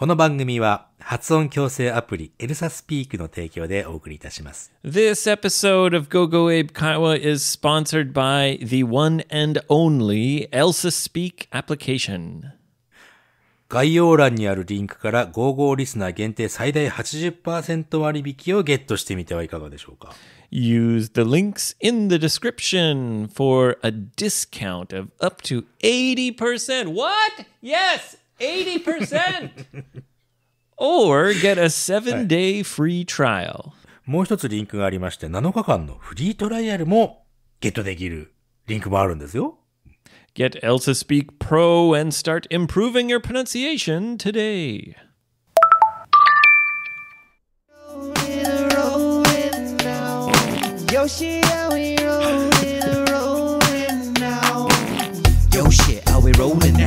この番組は発音矯正アプリエルサスピークの提供でお送りいたします。This episode of GoGo Abe Kaiwa is sponsored by the one and only Elsa Speak application. 概要欄にあるリンクから g o 55リスナー限定最大80%割引をゲットしてみてはいかがでしょうか Use the links in the description for a discount of up to 80%. What? Yes! 80%! or get a seven day free trial. もう一つリンクがありまして、7日間のフリートライアルもゲットできるリンクもあるんですよ。Get Elsa Speak Pro and start improving your pronunciation today. Yoshi, are we rolling now? Yoshi, are we rolling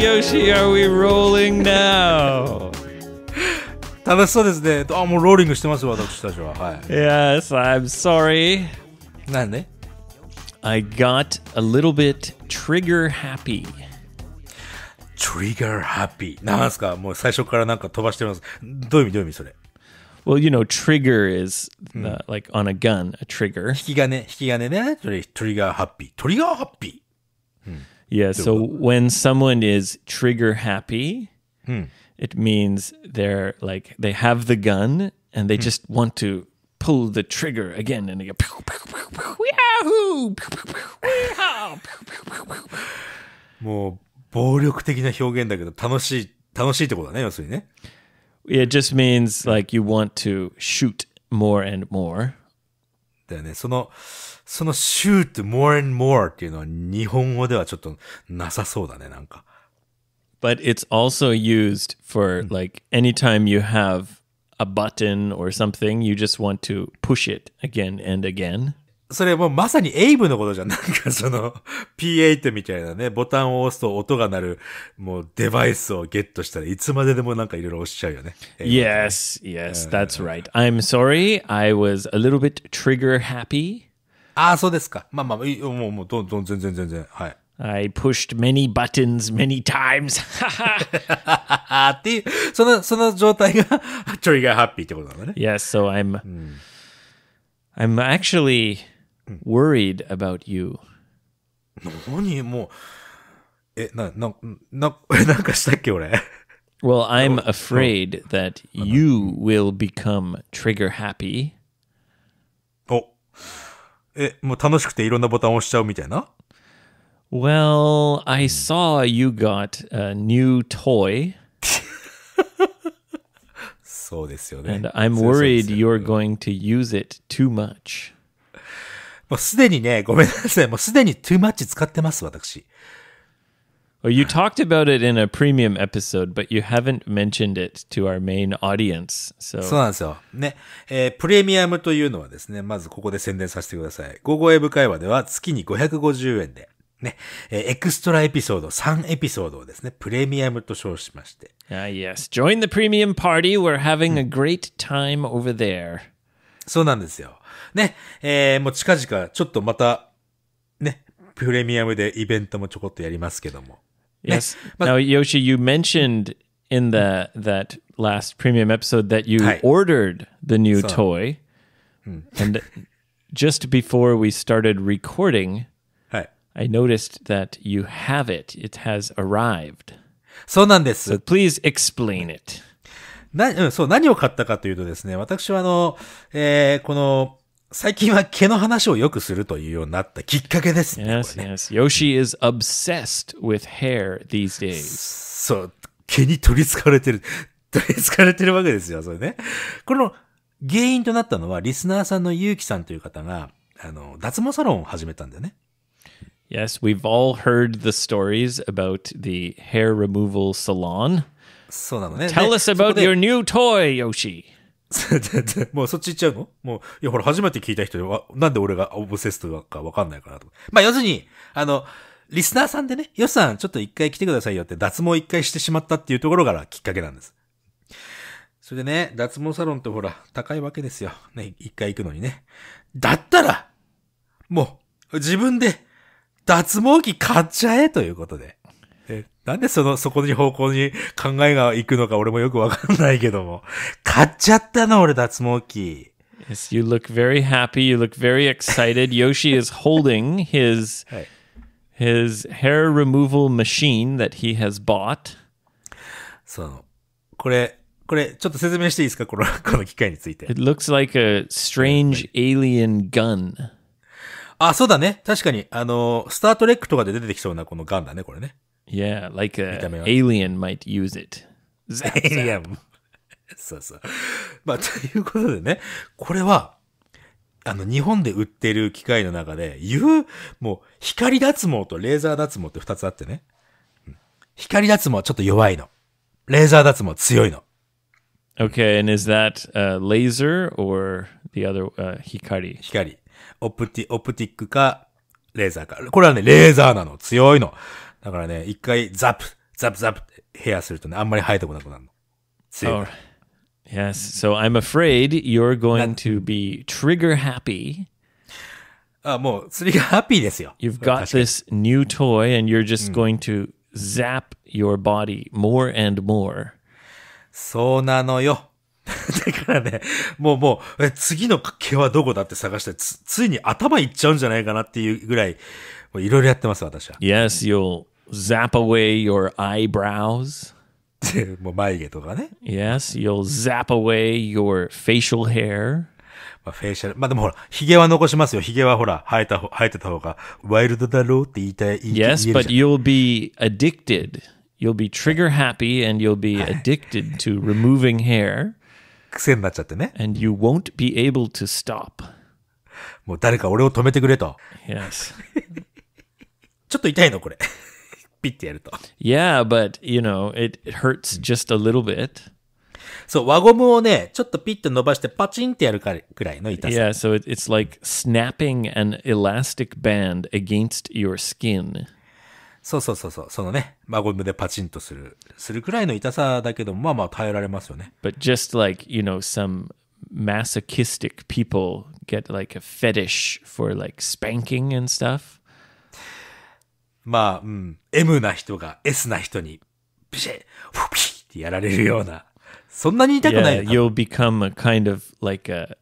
Yoshi, are we rolling now? 楽しそうですね。あ、もうローリングしてます、私たちは。はい。Yes, I'm sorry. なんで I got a little bit trigger happy. ?trigger happy。なんすかもう最初からなんか飛ばしてます。どういう意味どういう意味それ Well, you know, trigger is the, like on a gun, a trigger. happy. Yeah. So when someone is trigger happy, hmm. it means they're like they have the gun and they hmm. just want to pull the trigger again and they go もう暴力的な表現だけど楽しい楽しいってことだね要するにね。It just means like you want to shoot more and more. だよね。その、その shoot more and more っていうのは日本語ではちょっとなさそうだね、なんか。But it's also used for hmm. like anytime you have a button or something, you just want to push it again and again. それもまさにエイブのことじゃん。なんかその P8 みたいなね、ボタンを押すと音が鳴る、もうデバイスをゲットしたらいつまででもなんかいろいろ押しちゃうよね。Yes, yes, that's right. I'm sorry. I was a little bit trigger happy. ああ、そうですか。まあまあ、もう、もう、どんどん、全然、全然。はい。I pushed many buttons many times. っていう、その、その状態が、トリガーハッピーってことなのね。Yes, so I'm,、うん、I'm actually worried about you. Well, I'm oh, afraid that you will become trigger happy. お、え、もう楽しくていろんなボタンを押しちゃうみたいな Well, I saw you got a new toy, そうですよね。and I'm worried you're going to use it too much. もうすでにね、ごめんなさい。もうすでに too much 使ってます、私。you talked about it in a premium episode, but you haven't mentioned it to our main audience. So... そうなんですよ。ね。えー、プレミアムというのはですね、まずここで宣伝させてください。午後エブ会話では月に550円で、ね、えー、エクストラエピソード3エピソードをですね、プレミアムと称しまして。Ah, yes. Join the premium party. We're having a great time over there. そうなんですよ。ね、えー、もう近々、ちょっとまた、ね、プレミアムでイベントもちょこっとやりますけども。yes. Now, Yoshi, you mentioned in the that last premium episode that you ordered the new toy. And just before we started recording, I noticed that you have it. It has arrived. そうなんです。So、please explain it. な、うん、そう、何を買ったかというとですね、私はあの、えー、この、最近は毛の話をよくするというようになったきっかけですね。Yes, yes. Yoshi is obsessed with hair these days. そう、毛に取り憑かれてる、取り憑かれてるわけですよ、それね。この原因となったのは、リスナーさんのゆうきさんという方が、あの、脱毛サロンを始めたんだよね。Yes, we've all heard the stories about the hair removal salon. そうなのね。Tell us about your new toy, Yoshi. もうそっち行っちゃうのもう、いやほら初めて聞いた人で、なんで俺がオブセストかわかんないかなと。まあ要するに、あの、リスナーさんでね、よさんちょっと一回来てくださいよって脱毛一回してしまったっていうところからきっかけなんです。それでね、脱毛サロンってほら、高いわけですよ。ね、一回行くのにね。だったら、もう、自分で、脱毛器買っちゃえということで。なんでその、そこに方向に考えが行くのか俺もよくわかんないけども。買っちゃったの俺脱毛器。Yes, you look very happy. You look very excited. Yoshi is holding his his hair removal machine that he has bought. そう。これ、これ、ちょっと説明していいですかこの、この機械について。It looks like a strange alien gun. あ、そうだね。確かに、あの、スタートレックとかで出てきそうなこのガンだね、これね。Yeah, like a alien might use it. Zap, zap. そうそう。まあ、ということでね、これは、あの、日本で売ってる機械の中で、言う、もう、光脱毛とレーザー脱毛って二つあってね。光脱毛はちょっと弱いの。レーザー脱毛強いの。Okay, and is that、u laser or the other、uh, 光光。オプティ、オプティックか、レーザーか。これはね、レーザーなの。強いの。だからね、一回ザップ、ザップザップってヘアするとね、あんまり生えてこなくなるの。強いから。Yes, so I'm afraid you're going to be trigger happy. あ、もう釣りがハッピーですよ。You've got this new toy and you're just going to zap your body more and more. そうなのよ。だからね、もうもう、え次の毛はどこだって探して、つ、ついに頭いっちゃうんじゃないかなっていうぐらい、もういろいろやってます、私は。Yes, you'll zap away your eyebrows. もう眉毛とかね。Yes, you'll zap away your facial hair. まあ、フェイシャル。まあ、でもほら、髭は残しますよ。髭はほら、生えた、生えてた方が、ワイルドだろうって言いたい。Yes, but you'll be addicted. You'll be trigger happy and you'll be addicted to removing hair. 癖になっちゃってね。And you won't be able to stop. もう誰か俺を止めてくれと。Yes. ちょっと痛いの、これ。Yeah, but you know, it hurts just a little bit. そう、輪ゴムをね、ちょっとピッと伸ばしてパチンってやるくらいの痛さ。Yeah, so it's like snapping an elastic band against your skin. そうそうそうそう、そのね、輪ゴムでパチンとする、するくらいの痛さだけど、まあまあ耐えられますよね。But just like, you know, some masochistic people get like a fetish for like spanking and stuff. まあ、うん、M な人が S な人に、ピシッ、ピシッってやられるような、そんなに痛くない。y y o u become a kind of like a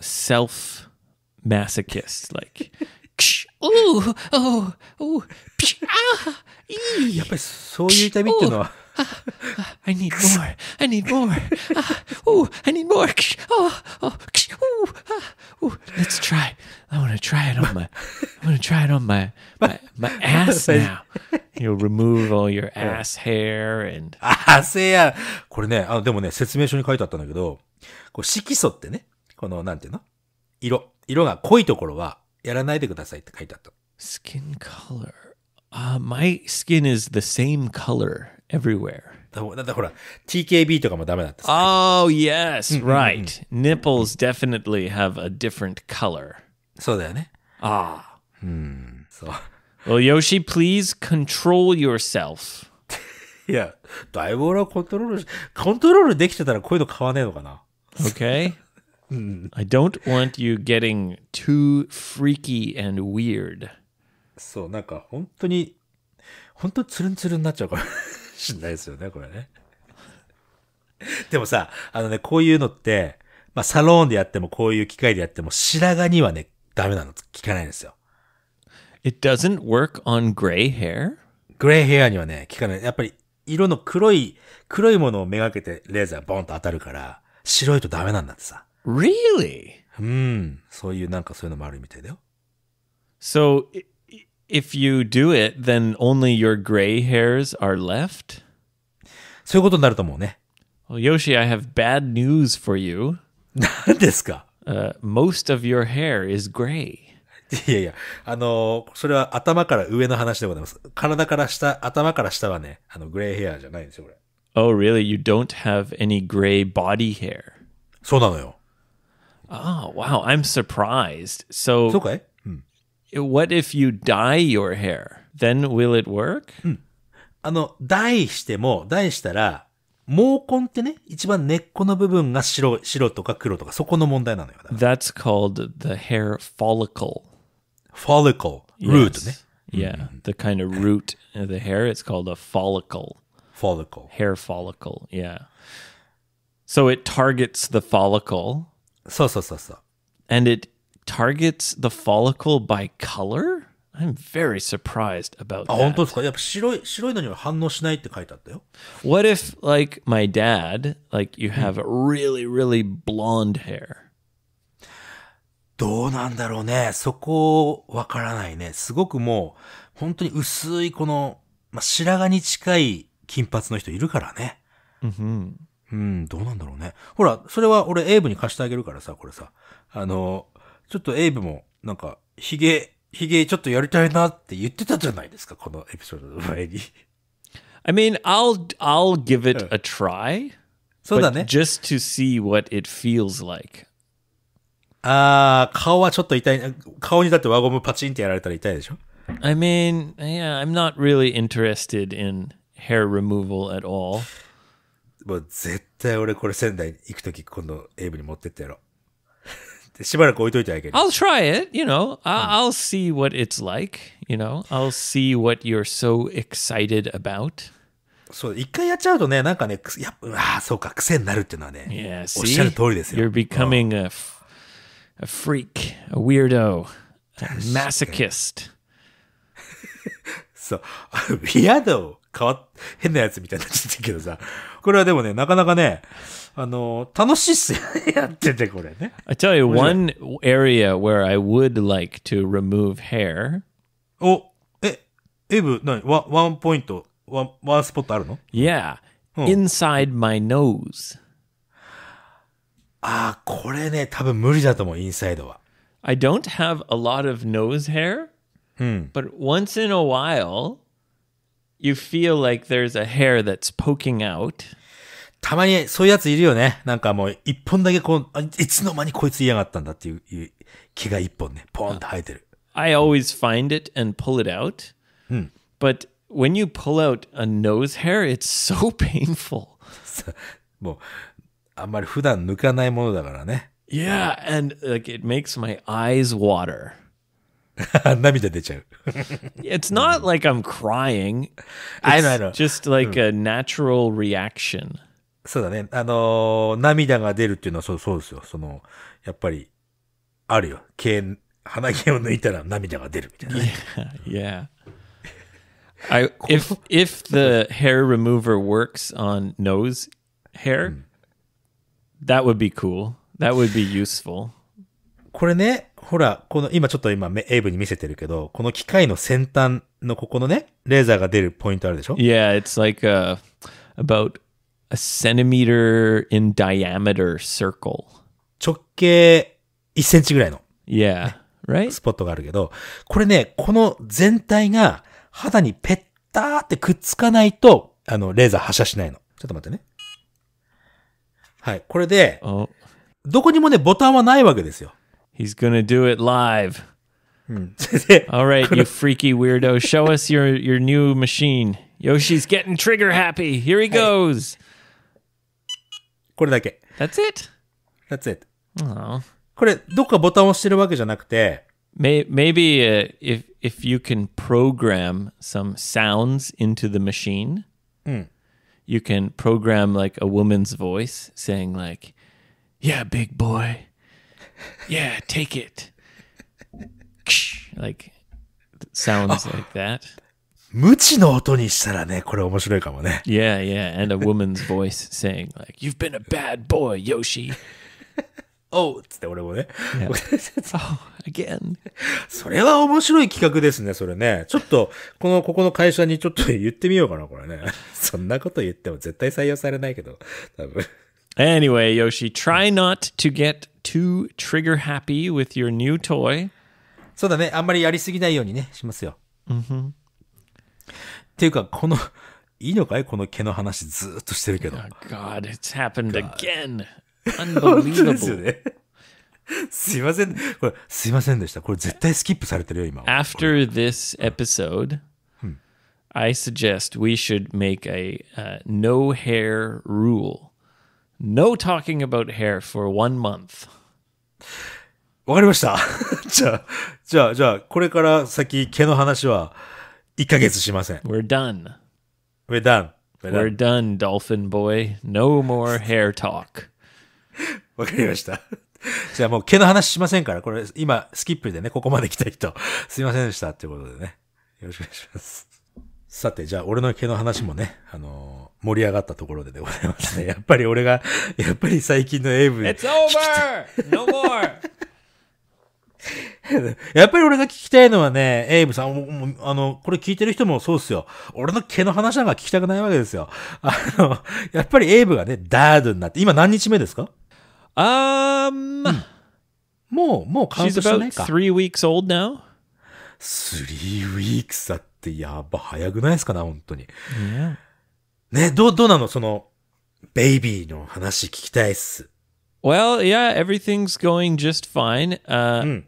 self やっぱりそういう痛みっていうのは。I need more. I need more. Ah, ooh, I need more. Oh, oh, ooh, ah, ooh. Let's try. I want to try it on my. I want to try it on my my, my ass now. You'll remove all your ass hair and. せや。これね、あでもね、説明書に書いてあったんだけど、こう色素ってね、この、なんていうの色。色が濃いところはやらないでくださいって書いてあった。Skin color. Uh, my skin is the same color everywhere. Oh yes, mm-hmm, mm-hmm. right. Nipples definitely have a different color. So Ah. Hmm. So. Well, Yoshi, please control yourself. Yeah. Okay. Hmm. I don't want you getting too freaky and weird. そう、なんか本当に、本当にツルンツルンになっちゃうから。しんないですよね、これね。でもさ、あのね、こういうのって、まあ、サローンでやっても、こういう機械でやっても、白髪にはね、ダメなの、効かないんですよ。It doesn't work on gray hair? グレ a ヘアにはね、効かない。やっぱり、色の黒い、黒いものをめがけてレーザーボンと当たるから、白いとダメなんだってさ。Really? うん。そういう、なんかそういうのもあるみたいだよ。So, if you do it, then only your gray hairs are left? そういうことになると思うね。Well, Yoshi, I have bad news for you. 何ですか Uh, most of your hair is gray. いやいや、あのーそれは頭から上の話でございます。体から下、頭から下はね、あの、グレーヘアじゃないんですよ、これ。Oh, really? You don't have any gray body hair. そうなのよ。Oh, wow. I'm surprised. そう So かい What if you dye your hair? Then will it work? うん。あの、d y e しても、d y e したら、毛根ってね、一番根っこの部分が白、白とか黒とか、そこの問題なのよ。That's called the hair follicle. Follicle. Root y e ね。Yeah. The kind of root of the hair, it's called a follicle. Follicle. Hair follicle. Yeah. So it targets the follicle. そうそうそうそう。And it targets the follicle by color? I'm very surprised about that. あ、本当ですかやっぱ白い、白いのには反応しないって書いてあったよ。What if, like, my dad, like, you have really, really blonde hair? どうなんだろうね。そこ、わからないね。すごくもう、本当に薄い、この、まあ、白髪に近い金髪の人いるからね。うん、うん、どうなんだろうね。ほら、それは俺、エイブに貸してあげるからさ、これさ。あの、ちょっとエイブも、なんか、ヒゲ、ヒゲちょっとやりたいなって言ってたじゃないですか、このエピソードの前に。I mean, I'll, I'll give it a try. そうだね。Just to see what it feels like. ああ、顔はちょっと痛い。顔にだって輪ゴムパチンってやられたら痛いでしょ I mean, yeah, I'm not really interested in hair removal at all. もう絶対俺これ仙台行くとき今度エイブに持ってってやろう。しばらく置いといてあげる。I'll try it, you know. I'll, see what it's like, you know. I'll see what you're so excited about. そう一回やっちゃうとね、なんかね、やっぱ、あそうか、癖になるっていうのはね、yeah, おっしゃる通りですよ。You're becoming a, a freak, a weirdo, a masochist. そう、w ィ i r 変わっ、変なやつみたいになっちゃったけどさ、これはでもね、なかなかね、あの、楽しいっすよね。やってて、これね。I tell you, one area where I would like to remove hair. お、え、エブ、なにワワンポイント、ワン、ワンスポットあるの Yeah.、うん、Inside my nose. ああ、これね、多分無理だと思う、インサイドは。I don't have a lot of nose hair, hmm. but once in a while, you feel like there's a hair that's poking out. たまにそういうやついるよね。なんかもう一本だけこう、いつの間にこいつ嫌がったんだっていういう気が一本ね、ポーンと生えてる。I always find it and pull it out. But when you pull out a nose hair, it's so painful. もう、あんまり普段抜かないものだからね。Yeah, and like it makes my eyes water. 涙出ちゃう。it's not like I'm crying. i know, I know. Just like a natural reaction. そうだね。あのー、涙が出るっていうのはそうそうですよ。その、やっぱり、あるよ。毛、鼻毛を抜いたら涙が出るみたいな。Yeah. yeah. I, if, if the hair remover works on nose hair, that would be cool. That would be useful. これね、ほら、この、今ちょっと今、エイブに見せてるけど、この機械の先端のここのね、レーザーが出るポイントあるでしょ Yeah, it's like、u about a centimeter in diameter circle. 直径1センチぐらいの。Yeah, right? スポットがあるけど、これね、この全体が肌にペッターってくっつかないと、あの、レーザー発射しないの。ちょっと待ってね。はい、これで、oh. どこにもね、ボタンはないわけですよ。He's gonna do it live. All right, you freaky weirdo. Show us your, your new machine. Yoshi's getting trigger happy. Here he goes. はいこれだけ。That's it? That's it. Oh. これ、どっかボタンを押してるわけじゃなくて、May, maybe uh, if if you can program some sounds into the machine, hmm. you can program like a woman's voice saying like, "Yeah, big boy, yeah, take it." like sounds oh. like that. 無知の音にしたらね、これ面白いかもね。Yeah, yeah, and a woman's voice saying like, "You've been a bad boy, Yoshi." oh, つって俺もね。Yeah. oh, again. それは面白い企画ですね、それね。ちょっと、この、ここの会社にちょっと言ってみようかな、これね。そんなこと言っても絶対採用されないけど、多分。Anyway, Yoshi, try not to get too trigger happy with your new toy. そうだね、あんまりやりすぎないようにね、しますよ。mm、hmm. っていうか、この、いいのかいこの毛の話ずっとしてるけど。Oh、God, it's happened again! Unbelievable! ね、すいません。これ、すいませんでした。これ絶対スキップされてるよ、今。After this episode,、うん、I suggest we should make a、uh, no hair rule. No talking about hair for one month. わかりました。じゃあ、じゃあ、じゃあ、これから先、毛の話は、1ヶ月しません。We're done. We're done. We're done, dolphin boy. No more hair talk. わかりました。じゃあもう毛の話しませんから、これ今スキップでね、ここまで来た人、すいませんでしたっていうことでね。よろしくお願いします。さて、じゃあ、俺の毛の話もね、あのー、盛り上がったところででございますね。やっぱり俺が、やっぱり最近のエーブ。It's over! No more! やっぱり俺が聞きたいのはね、エイブさん、あの、これ聞いてる人もそうっすよ。俺の毛の話なんか聞きたくないわけですよ。あの、やっぱりエイブがね、ダードになって、今何日目ですかあー、ま、うん、もう、もうカウントしてないか。three weeks old now? t weeks だってやば、早くないですかな、本当に。Yeah. ね、どう、どうなのその、ベイビーの話聞きたいっす。Well, yeah, everything's going just fine.、Uh, うん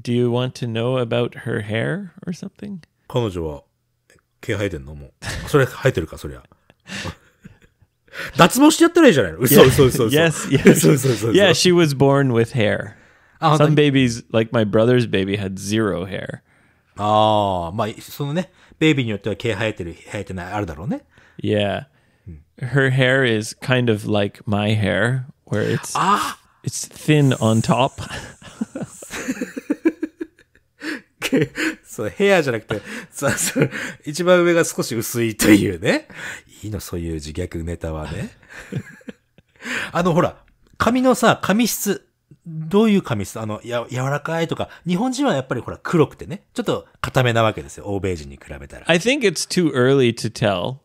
Do you want to know about her hair or something? 彼女は毛生えてんのもう。それ生えてるか、そりゃ。脱毛してやったらいいじゃないの嘘嘘嘘嘘。Yes, yes. Yeah. she was born with hair. Ah, Some babies, like my brother's baby, had zero hair. Ah, yeah, hmm. Her hair is kind of like my hair, where it's, ah! it's thin on top. そう、部屋じゃなくて、さ、そ一番上が少し薄いというね。いいの、そういう自虐ネタはね。あの、ほら、髪のさ、髪質。どういう髪質あの、や、柔らかいとか、日本人はやっぱりほら黒くてね、ちょっと固めなわけですよ、欧米人に比べたら。I think it's too early to tell.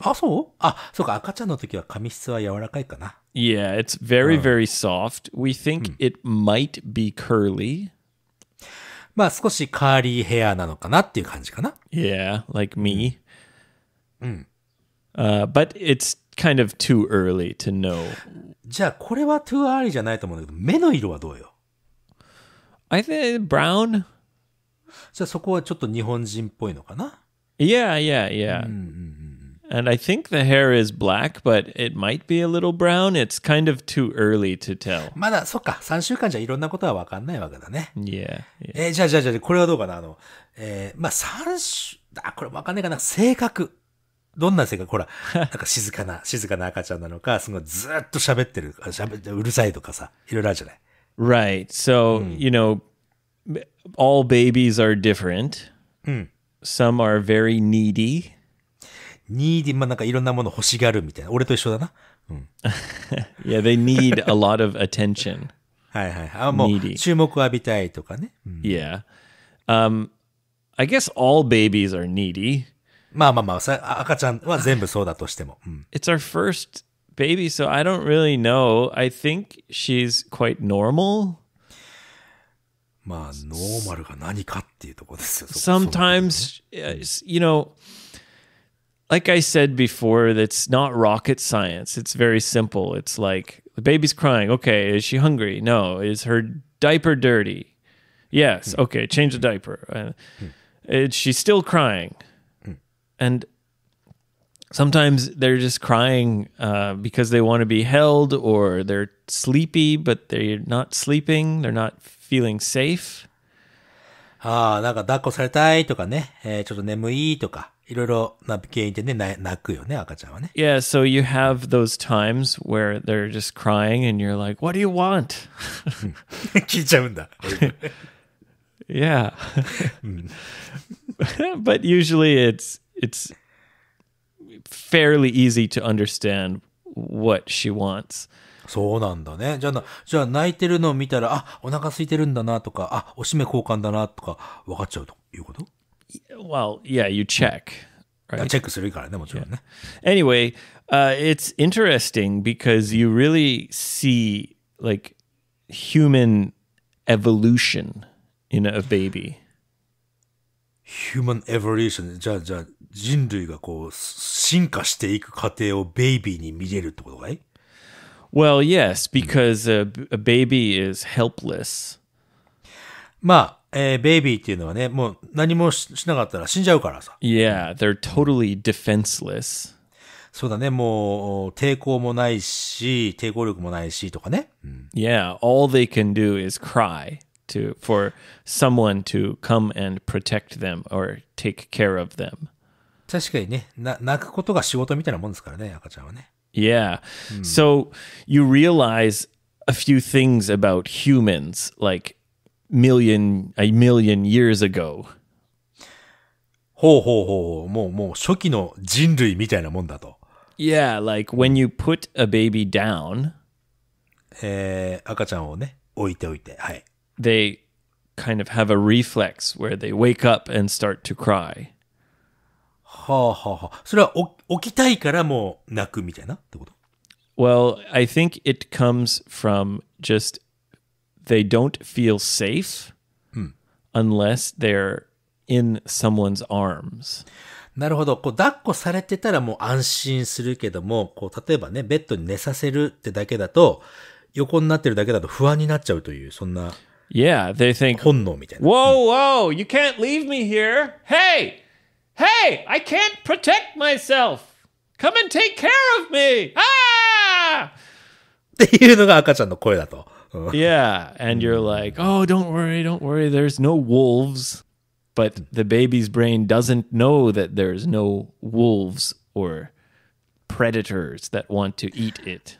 あ、そうあ、そうか、赤ちゃんの時は髪質は柔らかいかな。Yeah, it's very, very soft. We think it might be curly. まあ少しカーリーヘアなのかなっていう感じかな。Yeah, like me. うん。Uh, but it's kind of too early to know. じゃあこれは too early じゃないと思うんだけど、目の色はどうよ ?I think brown? じゃあそこはちょっと日本人っぽいのかな Yeah, yeah, yeah.、うんうん And I think the hair is black, but it might be a little brown. It's kind of too early to tell. まだ、そっか、3週間じゃいろんなことはわかんないわけだね。Yeah. yeah. えー、じゃあ、じゃあ、じゃあ、これはどうかなあの、えー、まあ、3週、あ、これわかんないかな性格。どんな性格ほら、なんか静かな、静かな赤ちゃんなのか、すごいずっと喋ってる、喋ってうるさいとかさ、いろいろあるじゃない。Right. So, hmm. you know, all babies are different. Hmm. Some are very needy. need まあなんかいろんなもの欲しがるみたいな。俺と一緒だな。うん。yeah, they need a lot of attention. はいはい。あ、もう注目を浴びたいとかね。うん、yeah. Um, I guess all babies are needy. まあまあまあさ、赤ちゃんは全部そうだとしても。うん、It's our first baby, so I don't really know. I think she's quite normal. まあ、ノーマルが何かっていうところですよ。Sometimes, you know, like I said before, that's not rocket science. It's very simple. It's like the baby's crying. Okay, is she hungry? No. Is her diaper dirty? Yes. Mm. Okay, change the diaper. Hmm. She's mm. still crying? Mm. And sometimes they're just crying uh, because they want to be held or they're sleepy, but they're not sleeping. They're not feeling safe. ああ、なんか抱っこされたいとかね、えー、ちょっと眠いとか、ah, いろいろな原因でね、泣くよね、赤ちゃんはね。Yeah, so you have those times where they're just crying and you're like, what do you want? 聞いちゃうんだ。yeah. but usually it's, it's fairly easy to understand what she wants. そうなんだね。じゃあ、じゃあ泣いてるのを見たら、あ、お腹空いてるんだなとか、あ、おしめ交換だなとか、分かっちゃうということ well, yeah, you check. Right? チェックするからね、もちろんね。Yeah. Anyway, uh, it's interesting because you really see like human evolution in a baby. Human evolution じゃあじゃあ人類がこう進化していく過程をベイビーに見れるってことかい Well, yes, because a, a baby is helpless. まあえー、ベイビーっていうのはね、もう何もしなかったら死んじゃうからさ。Yeah, they're totally defenseless. そうだね、もう抵抗もないし、抵抗力もないしとかね。うん、yeah, all they can do is cry to, for someone to come and protect them or take care of them. 確かにね、な泣くことが仕事みたいなもんですからね、赤ちゃんはね。Yeah. Mm. So you realize a few things about humans, like million a million years ago. ほうほうほうもうもう初期の人類みたいなもんだと。Yeah, like when you put a baby down, eh, They kind of have a reflex where they wake up and start to cry. はあはあはあ。それはお置きたいからもう泣くみたいなってこと Well, I think it comes from just they don't feel safe mm. unless they're in someone's arms. なるほど。こう、抱っこされてたらもう安心するけども、こう、例えばね、ベッドに寝させるってだけだと、横になってるだけだと不安になっちゃうという、そんな。Yeah, they think. 本能みたいな。Whoa, whoa, you can't leave me here. Hey! Hey! I can't protect myself! Come and take care of me! Ah! っていうのが赤ちゃんの声だと。yeah. And you're hmm. like, oh, don't worry, don't worry. There's no wolves. But the baby's brain doesn't know that there's no wolves or predators that want to eat it.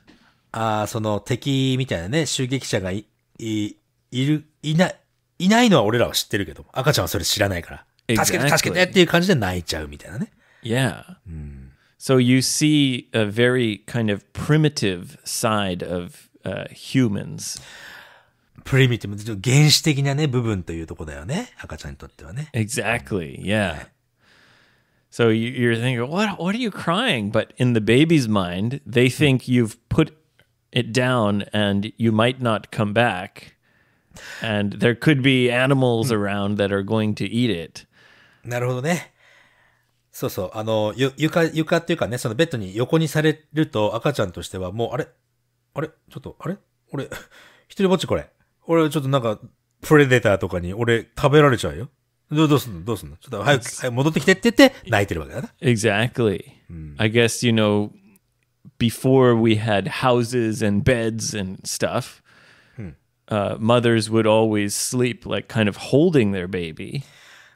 ああ、その敵みたいなね、襲撃者がい、い、いる、いない、いないのは俺らは知ってるけど、赤ちゃんはそれ知らないから。助けて、助けてっていう感じで泣いちゃうみたいなね。Yeah. Ah, hmm. So you see a very kind of primitive side of uh, humans. プリミティブ、原始的なね、部分というとこだよね。赤ちゃんにとってはね。Exactly, yeah. So you're thinking, what, what are you crying? But in the baby's mind, they hmm. think you've put it down and you might not come back. And there could be animals hmm. around that are going to eat it. なるほどね。そうそう。あの、ゆ床、床っていうかね、そのベッドに横にされると赤ちゃんとしてはもう、あれあれちょっと、あれ俺、一人ぼっちこれ。俺、ちょっとなんか、プレデターとかに俺食べられちゃうよ。どうすんのどうすんのちょっと早く早く戻ってきてって言って泣いてるわけだな。Exactly.、うん、I guess, you know, before we had houses and beds and stuff, uh, mothers would always sleep like kind of holding their baby.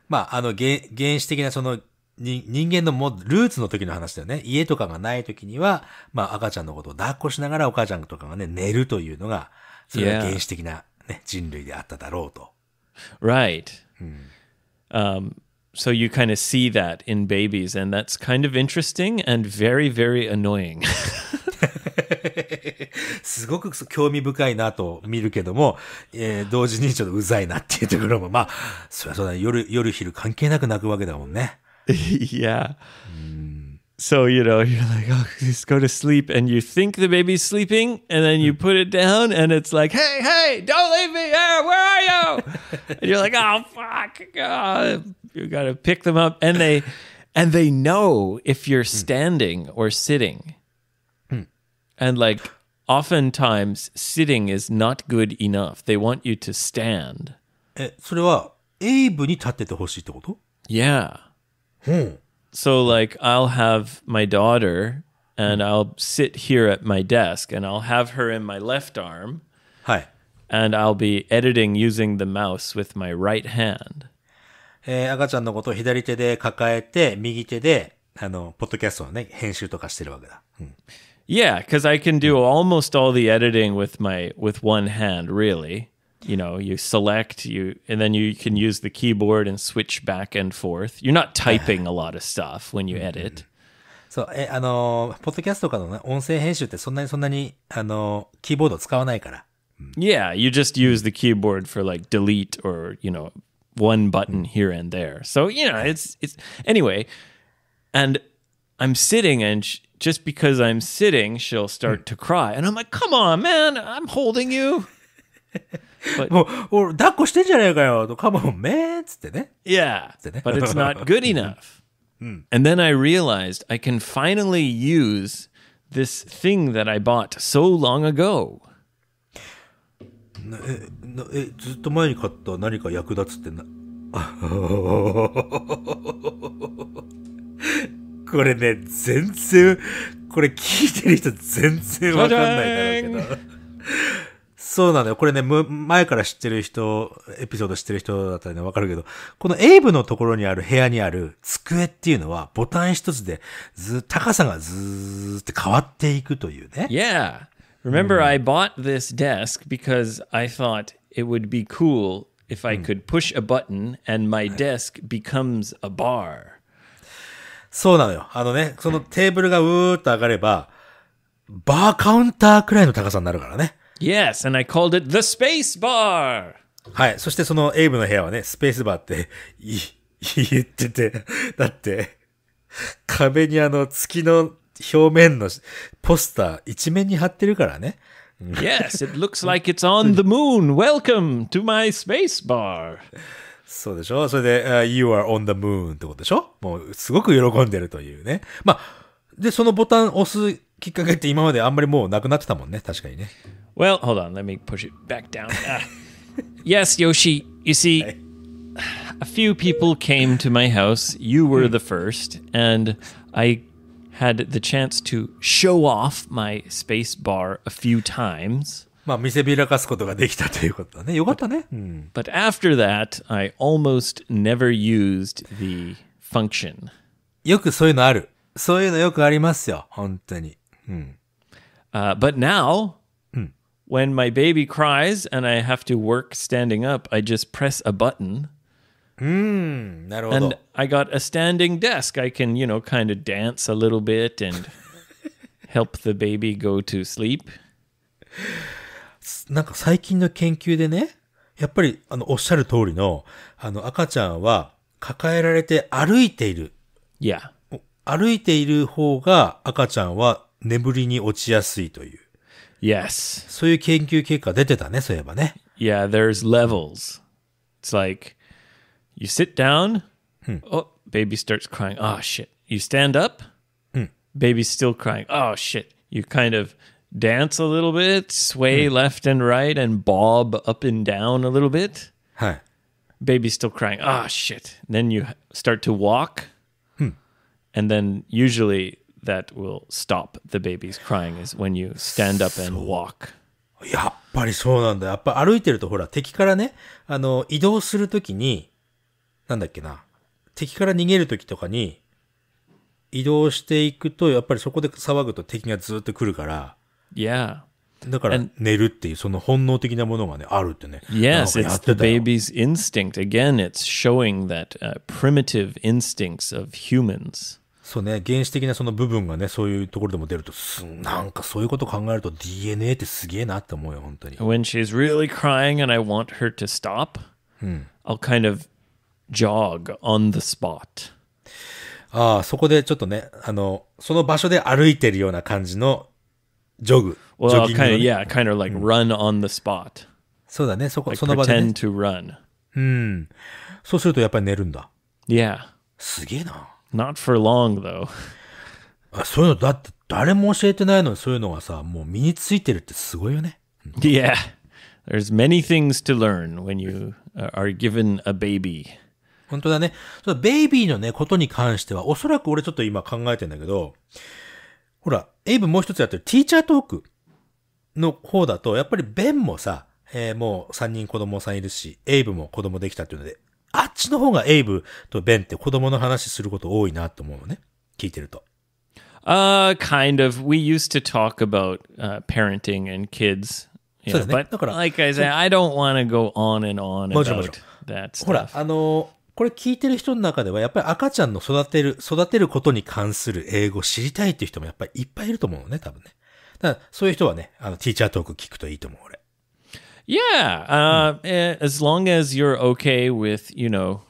まあ、あの、原始的なその人間のもルーツの時の話だよね。家とかがない時には、まあ赤ちゃんのことを抱っこしながらお母ちゃんとかがね、寝るというのが、それが原始的な、ね、人類であっただろうと。Right.、うん um, so you kind of see that in babies, and that's kind of interesting and very, very annoying. すごく興味深いなと見るけども、えー、同時にちょっとうざいなっていうところも、まあ、そりゃそうだ、ね、夜、夜昼関係なく泣くわけだもんね。yeah. Mm. So, you know, you're like, oh, just go to sleep. And you think the baby's sleeping, and then you mm. put it down, and it's like, hey, hey, don't leave me here. Where are you? and you're like, oh, fuck. god, You got to pick them up. And they. And they know if you're hmm. standing or sitting. Hmm. and like oftentimes sitting is not good enough. They want you to stand. Eh, yeah. Hmm. So like I'll have my daughter and I'll sit here at my desk and I'll have her in my left arm. Hi. And I'll be editing using the mouse with my right hand. えー、赤ちゃんのことを左手で抱えて、右手で、あの、ポッドキャストのね、編集とかしてるわけだ。うん、yeah, because I can do almost all the editing with my, with one hand, really you know you select you and then you can use the keyboard and switch back and forth you're not typing a lot of stuff when you edit そうえあのポッドキャストとかの、ね、音声編集ってそんなにそんなにあのキーボード使わないから mm-hmm. eh, yeah you just use the keyboard for like delete or you know one button mm-hmm. here and there so you know it's it's anyway and i'm sitting and sh- just because i'm sitting she'll start mm. to cry and i'm like come on man i'm holding you b u もう、抱っこしてんじゃねえかよと、come on, man! つってね。Yeah, っね。but it's not good enough. And then I realized I can finally use this thing that I bought so long ago. えずっと前に買った何か役立つってな。これね、全然、これ聞いてる人全然わかんないだろうけど。そうなのよ。これね、前から知ってる人、エピソード知ってる人だったらね、わかるけど、このエイブのところにある部屋にある机っていうのは、ボタン一つで、ず、高さがずーって変わっていくというね。Yeah! Remember, I bought this desk because I thought it would be cool if I could push a button and my desk becomes a bar. そうなのよ。あのね、そのテーブルがうーっと上がれば、バーカウンターくらいの高さになるからね。Yes, and I called it the space bar. はい。そしてそのエイブの部屋はね、スペースバーって言ってて、だって、壁にあの月の表面のポスター一面に貼ってるからね。yes, it looks like it's on the moon. Welcome to my space bar. そうでしょそれで、uh, You are on the moon ってことでしょもうすごく喜んでるというね。まあ、で、そのボタン押すきっかけって今まであんまりもうなくなってたもんね。確かにね。Well, hold on. Let me push it back down. Uh, yes, Yoshi. You see, a few people came to my house. You were hmm. the first, and I had the chance to show off my space bar a few times. Hmm. But after that, I almost never used the function. Hmm. Uh, but now, when my baby cries and I have to work standing up, I just press a button. Mm, and I got a standing desk. I can, you know, kind of dance a little bit and help the baby go to sleep. なんか最近の研究でね、やっぱりあのおっしゃる通りの、あの赤ちゃんは抱えられて歩いている。いや。歩いている方が赤ちゃんは眠りに落ちやすいという。Yes. そういう研究結果出てたね、そういえばね。Yeah, there's levels. It's like you sit down, hmm. oh, baby starts crying. Oh shit. You stand up, hmm. baby's still crying. Oh shit. You kind of dance a little bit, sway hmm. left and right and bob up and down a little bit. Baby's still crying. Oh shit. Then you start to walk. And then usually that will stop the baby's crying is when you stand up and walk. やっぱりそうなんだ。やっぱ歩いてるとほら、敵からね、あの、移動するときに、なんだっけな、敵から逃げるときとかに、移動していくと、やっぱりそこで騒ぐと敵がずっと来るから。Yeah. だから寝るっていうその本能的なものがねあるってね。Yes, it's the baby's instinct. Again, it's showing that、uh, primitive instincts of humans. そうね、原始的なその部分がね、そういうところでも出ると、なんかそういうこと考えると DNA ってすげえなって思うよ、本当に。When she's really crying and I want her to stop,、うん、I'll kind of jog on the spot. ああ、そこでちょっとね、あの、その場所で歩いてるような感じのジョグ。Well, ジョギング、ね。Kind of, yeah, kind of like、ん、run on the spot. そうだね、そこ、like、その場で、ね。pretend to run. うん。そうするとやっぱり寝るんだ。Yeah. すげえな。Not for long, though. そういうの、だって誰も教えてないのにそういうのがさ、もう身についてるってすごいよね。yeah. There's many things to learn when you are given a baby. 本当だね。そのベイビーのね、ことに関しては、おそらく俺ちょっと今考えてんだけど、ほら、エイブもう一つやってるティーチャートークの方だと、やっぱりベンもさ、えー、もう3人子供さんいるし、エイブも子供できたっていうので、あっちの方がエイブとベンって子供の話すること多いなと思うのね。聞いてると。Uh, kind of. We used to talk about uh, parenting and kids. You know, but like I said, I don't want to go on and on about that stuff. ほら、あのこれ聞いてる人の中では、やっぱり赤ちゃんの育てる、育てることに関する英語を知りたいっていう人もやっぱりいっぱいいると思うのね、多分ね。だからそういう人はね、あの、ティーチャートーク聞くといいと思う。Yeah, uh, eh, as long as you're okay with you know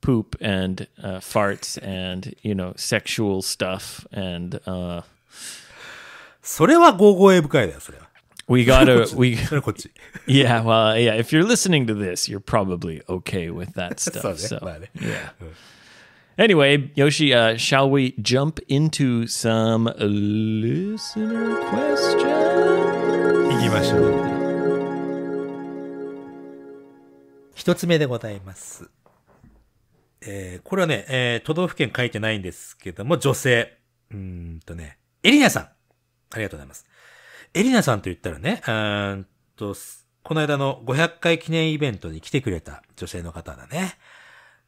poop and uh, farts and you know sexual stuff and uh, we gotta we yeah well yeah if you're listening to this you're probably okay with that stuff so yeah mm. anyway Yoshi uh, shall we jump into some listener questions 行きましょう一つ目でございます。えー、これはね、えー、都道府県書いてないんですけども、女性。うんとね、エリナさん。ありがとうございます。エリナさんと言ったらね、うんと、この間の500回記念イベントに来てくれた女性の方だね。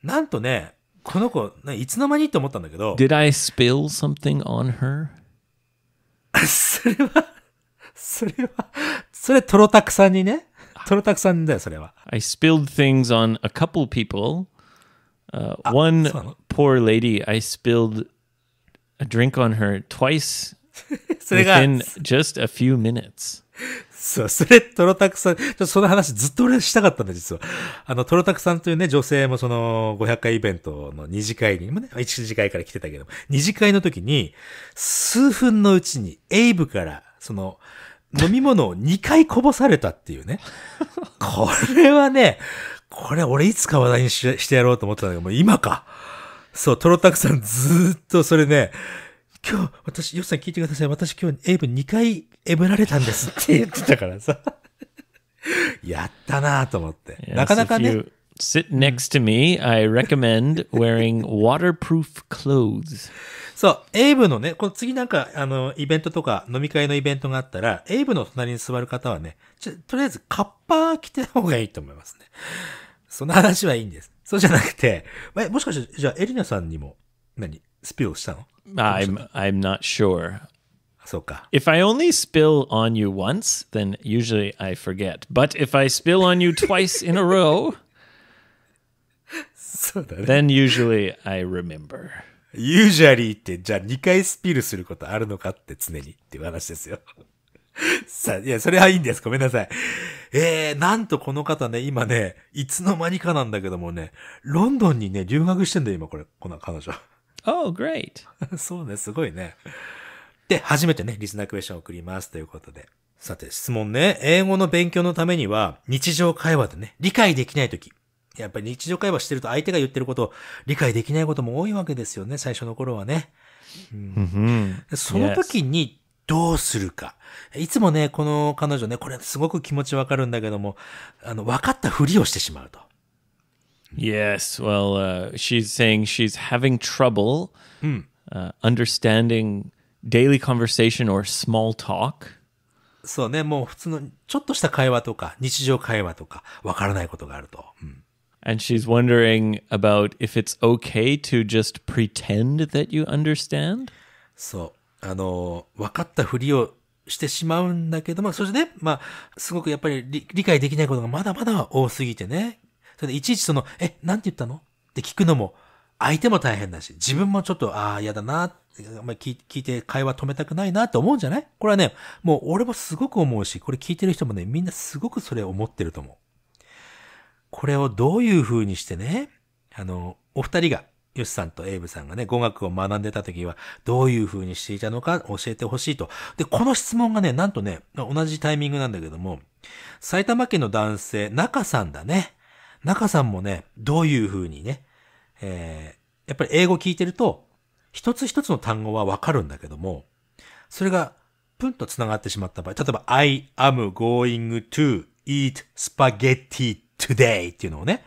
なんとね、この子、いつの間にって思ったんだけど。Did I spill something on her? それは、それは、それトロタクさんにね、トロタクさんだよ、それは。I spilled things on a couple people. Uh, one poor lady, I spilled a drink on her twice within just a few minutes. そう、それ、トロタクさん、ちょその話ずっと俺したかったんだ、実は。あの、トロタクさんというね、女性もその、500回イベントの二次会に、もね、1次会から来てたけど、も、二次会の時に、数分のうちに、エイブから、その、飲み物を2回こぼされたっていうね。これはね、これ俺いつか話題にしてやろうと思ったんだけど、もう今か。そう、トロタクさんずーっとそれね、今日、私、ヨシさん聞いてください。私今日、エイブ2回えぶられたんですって言ってたからさ。やったなぁと思って。なかなかね。sit next to me, I recommend wearing waterproof clothes. そう、エイブのね、この次なんか、あの、イベントとか、飲み会のイベントがあったら、エイブの隣に座る方はね、ちょとりあえずカッパー着てた方がいいと思いますね。その話はいいんです。そうじゃなくて、え、もしかして、じゃあエリナさんにも、何、スピルしたの ?I'm, I'm not sure. そうか。If I only spill on you once, then usually I forget. But if I spill on you twice in a row, そうだね。Then usually I remember. usually って、じゃあ2回スピルすることあるのかって常にっていう話ですよ。さあ、いや、それはいいんです。ごめんなさい。えー、なんとこの方ね、今ね、いつの間にかなんだけどもね、ロンドンにね、留学してんだよ、今これ、この彼女。Oh, great. そうね、すごいね。で、初めてね、リスナークエッションを送りますということで。さて、質問ね。英語の勉強のためには、日常会話でね、理解できないとき、やっぱり日常会話してると相手が言ってることを理解できないことも多いわけですよね、最初の頃はね。うん、その時にどうするか。いつもね、この彼女ね、これすごく気持ちわかるんだけども、あの、わかったふりをしてしまうと。Yes, well,、uh, she's saying she's having trouble、uh, understanding daily conversation or small talk. そうね、もう普通のちょっとした会話とか、日常会話とか、わからないことがあると。うん and she's wondering about if it's okay to just pretend that you understand. そう。あの、分かったふりをしてしまうんだけども、そしてね、まあ、すごくやっぱり理理解できないことがまだまだ多すぎてね。それでいちいちその、え、なんて言ったのって聞くのも、相手も大変だし、自分もちょっと、ああ、嫌だな、あ聞いて会話止めたくないなって思うんじゃないこれはね、もう俺もすごく思うし、これ聞いてる人もね、みんなすごくそれ思ってると思う。これをどういう風にしてね、あの、お二人が、ヨシさんとエイブさんがね、語学を学んでた時は、どういう風にしていたのか教えてほしいと。で、この質問がね、なんとね、同じタイミングなんだけども、埼玉県の男性、中さんだね。中さんもね、どういう風にね、えー、やっぱり英語聞いてると、一つ一つの単語はわかるんだけども、それが、プンと繋がってしまった場合、例えば、I am going to eat spaghetti today っていうのをね、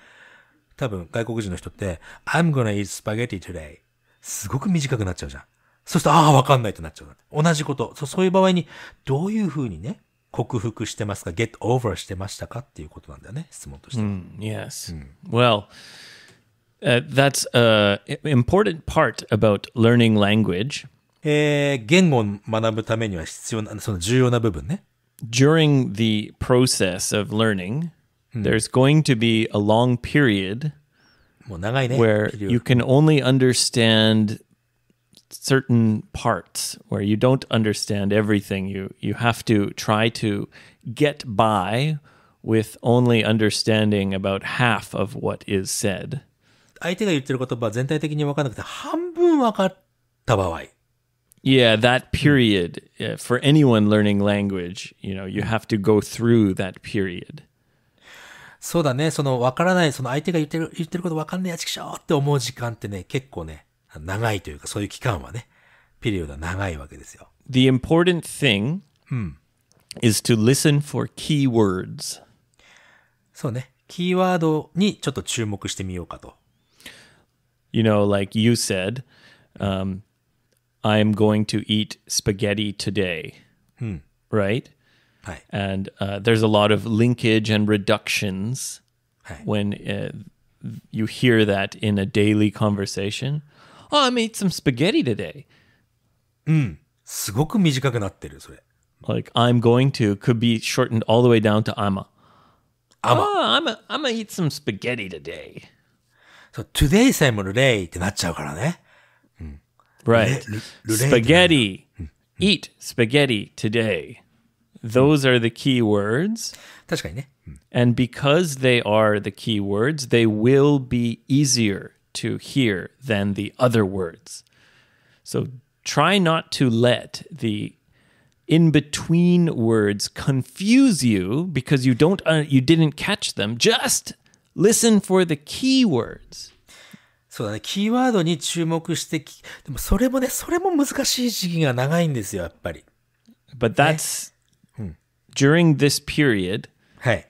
多分外国人の人って、I'm gonna eat spaghetti today すごく短くなっちゃうじゃん。そしたら、ああ、わかんないってなっちゃう。同じことそ。そういう場合に、どういうふうにね、克服してますか ?get over してましたかっていうことなんだよね、質問として。Mm, yes.、うん、well, Uh, that's an important part about learning language. During the process of learning, Hmm. There's going to be a long period where you can only understand certain parts where you don't understand everything you you have to try to get by with only understanding about half of what is said yeah, that hmm. period. Uh, for anyone learning language, you know, you hmm. have to go through that period. そうだね、その分からない、その相手が言ってる、言ってること分かんねえやちくしょうって思う時間ってね、結構ね、長いというか、そういう期間はね、ピリオドは長いわけですよ。The important thing、うん、is to listen for keywords. そうね、キーワードにちょっと注目してみようかと。You know, like you said,、um, I'm going to eat spaghetti today.、うん、right? And uh, there's a lot of linkage and reductions when uh, you hear that in a daily conversation. Oh, I made some spaghetti today. Mm. Like i I'm going to could be shortened all the way down to i am a I'm Oh, I'm a, I'm a eat some spaghetti today. So today さえもルレイってなっちゃうからね。うん、right. ルレイ spaghetti. eat spaghetti today. Those are the key words. and because they are the key words, they will be easier to hear than the other words. So try not to let the in between words confuse you because you don't uh, you didn't catch them. Just listen for the key words. そうだね。キーワードに注目して、でもそれもね、それも難しい時期が長いんですよ、やっぱり。But that's、ね during this period. Hey.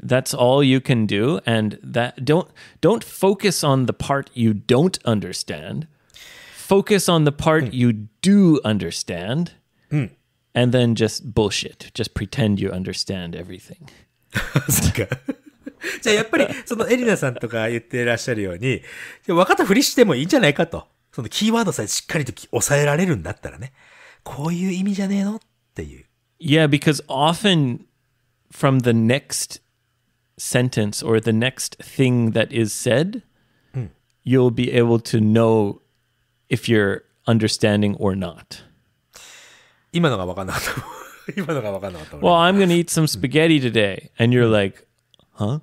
That's all you can do and that don't don't focus on the part you don't understand. Focus on the part mm. you do understand. Mm. And then just bullshit. Just pretend you understand everything. じゃあやっぱり、そのエリナさんとか言ってらっしゃるように、分かったふりしてもいいんじゃないかと。そのキーワードさえしっかりと抑えられるんだったらね。こういう意味じゃねえのっていう。Yeah, because often from the next sentence or the next thing that is said, hmm. you'll be able to know if you're understanding or not. Well, i I'm going to eat some hmm. spaghetti today. And you're hmm. like, huh?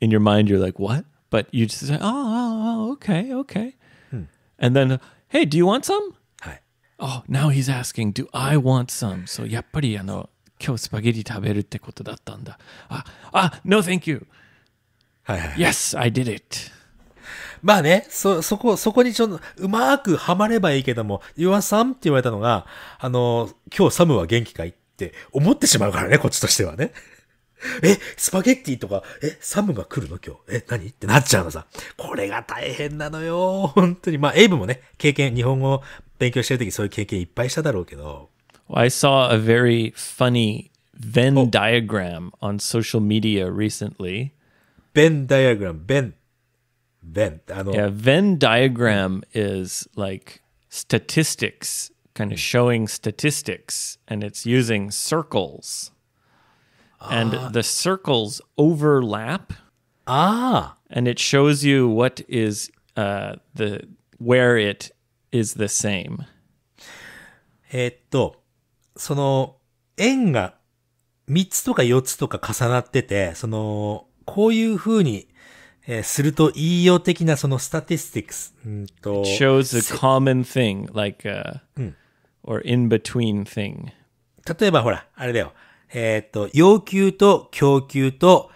In your mind, you're like, what? But you just say, oh, oh, oh okay, okay. And then, hey, do you want some? oh, now he's asking, do I want some? そう、やっぱりあの、今日スパゲティ食べるってことだったんだ。あ、あ、no thank you! はいはい。Yes, I did it! まあね、そ、そこ、そこにちょっと、うまくはまればいいけども、You are s o m って言われたのが、あの、今日サムは元気かいって思ってしまうからね、こっちとしてはね。え、スパゲッティとか、え、サムが来るの今日え、何ってなっちゃうのさ。これが大変なのよ。本当に。まあ、エイブもね、経験、日本語勉強してる時そういう経験いっぱいしただろうけど。I saw a very funny Venn oh. diagram on social media recently. Venn diagram, Venn. Venn. Yeah, Venn diagram is like statistics, kind of showing statistics, and it's using circles. And ah. the circles overlap. Ah. And it shows you what is uh, the where it is the same? えっと、その、円が3つとか4つとか重なってて、その、こういう風に、えー、するといいよ的なそのスタティスティックス。んと。shows a common thing, like a,、うん、or in between thing. 例えばほら、あれだよ。えー、っと、要求と供給と、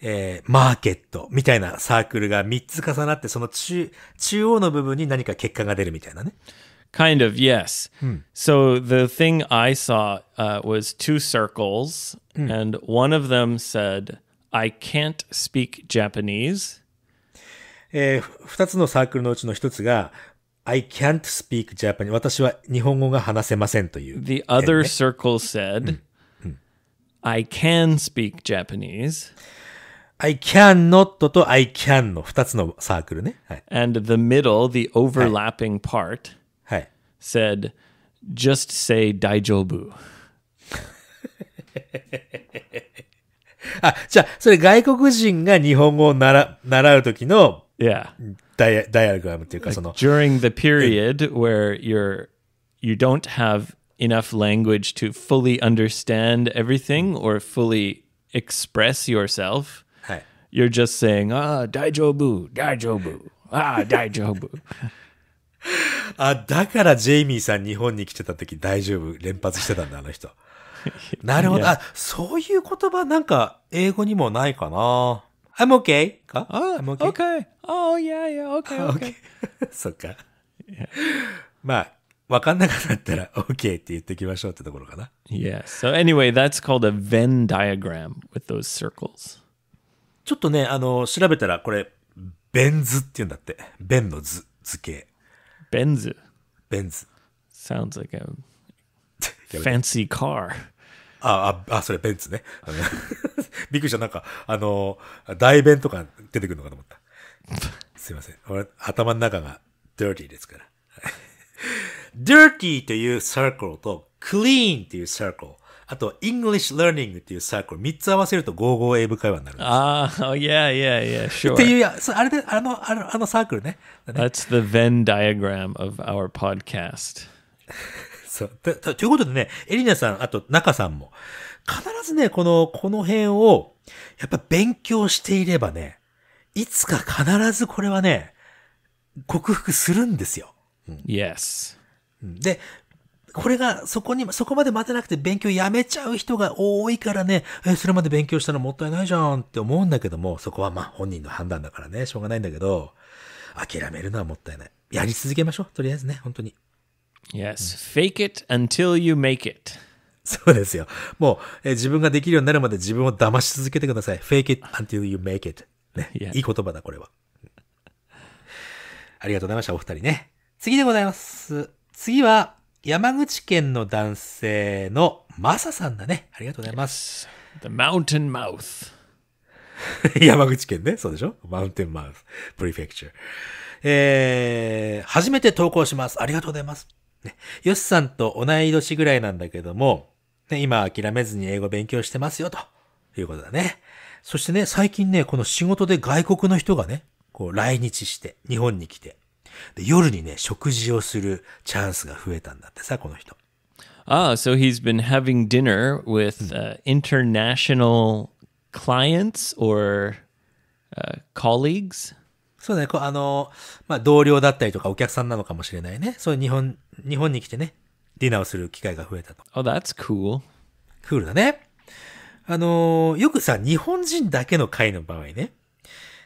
えー、マーケットみたいなサークルが3つ重なって、その中、中央の部分に何か結果が出るみたいなね。Kind of, yes. h m So the thing I saw uh, was two circles, h m and one of them said, I can't speak Japanese. えー、2つのサークルのうちの1つが、I can't speak Japanese. 私は日本語が話せませんという、ね。The other circle said, I can speak Japanese. I can cannot と I can の2つのサークルね。はい、And the middle, the overlapping part、はい、said, just say 大丈夫。あ、じゃあ、それ外国人が日本語を習習う時の Yeah. ダイ,ダイアルグラムっていうか、その。During the period where you're, you don't have enough language to fully understand everything or fully express yourself. you're just saying, ah, daijobu, daijobu, ah, daijobu. あ、だからジェイミーさん日本に来てた時大丈夫連発してたんだ、あの人。なるほど。あ、そういう言葉なんか英語にもないかな。I'm okay? か ?I'm okay? Okay. Oh, yeah, yeah, okay, okay. そっか。まあ、わかんなかったら OK って言ってきましょうってところかな。Yeah. So anyway, that's called a Venn diagram with those circles. ちょっとね、あの、調べたらこれ、ベンズって言うんだって。ベンの図、図形。ベンズ。ベンズ。Sounds like a fancy car. ああ、あ、それベンツね。びっくりした。なんか、あの、大弁とか出てくるのかと思った。すいません。俺、頭の中が dirty ですから。dirty という circle と clean という circle。あと、English Learning っていうサークル、3つ合わせると55英語会話になるんです。ああ、いやいやいや、sure. っていう、いや、あれで、あの、あのあのサークルね。That's the Venn diagram of our podcast. そうと。ということでね、エリナさん、あと中さんも、必ずね、この、この辺を、やっぱ勉強していればね、いつか必ずこれはね、克服するんですよ。うん、yes. で、これがそこに、そこまで待てなくて勉強やめちゃう人が多いからね、え、それまで勉強したらもったいないじゃんって思うんだけども、そこはまあ本人の判断だからね、しょうがないんだけど、諦めるのはもったいない。やり続けましょう。とりあえずね、本当に。Yes,、うん、fake it until you make it. そうですよ。もう、え自分ができるようになるまで自分を騙し続けてください。fake it until you make it. ね、いい言葉だ、これは。ありがとうございました、お二人ね。次でございます。次は、山口県の男性のマサさんだね。ありがとうございます。The Mountain Mouth. 山口県ね。そうでしょマウンテンマウス。プリフェクチ r e えー、初めて投稿します。ありがとうございます。ね、よしさんと同い年ぐらいなんだけども、ね、今諦めずに英語勉強してますよ、ということだね。そしてね、最近ね、この仕事で外国の人がね、こう来日して、日本に来て、で、夜にね、食事をするチャンスが増えたんだってさ、この人。ああ、そう、he's been having dinner with uh, international clients or uh, colleagues? そうだね、こあの、まあ、同僚だったりとかお客さんなのかもしれないね。そうう日本、日本に来てね、ディナーをする機会が増えたと。Oh, that's cool. クールだね。あの、よくさ、日本人だけの会の場合ね、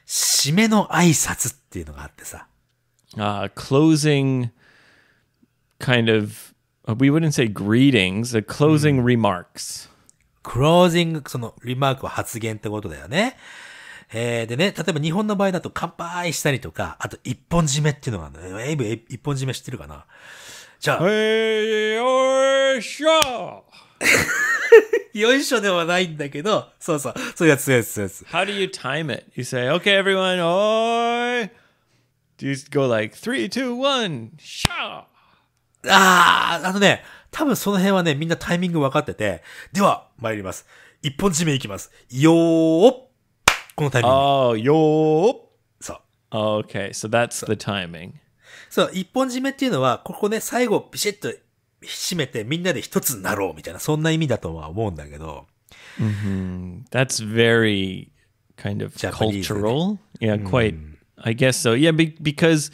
締めの挨拶っていうのがあってさ。uh, closing kind of uh, we wouldn't say greetings, closing remarks. closing その remark は発言ってことだよね。えー、でね、例えば日本の場合だと乾杯したりとか、あと一本締めっていうのがあるの。エイブ一本締め知ってるかなじゃあ。えー、よいしょ よいしょではないんだけど、そうそう。そういうやつ、そういうやつ、How do you time it? You say, okay everyone, おー Do you go like, three, two, one, s h o w ああ、あのね、多分その辺はね、みんなタイミング分かってて、では、参ります。一本締めいきます。よーこのタイミング。ああ、よーそう。Okay, so that's the timing. そう、一本締めっていうのは、ここね、最後、ビシッと締めて、みんなで一つになろうみたいな、そんな意味だとは思うんだけど。Mm-hmm. That's very kind of j a p a n cultural. Yeah, quite I guess so. Yeah, be- because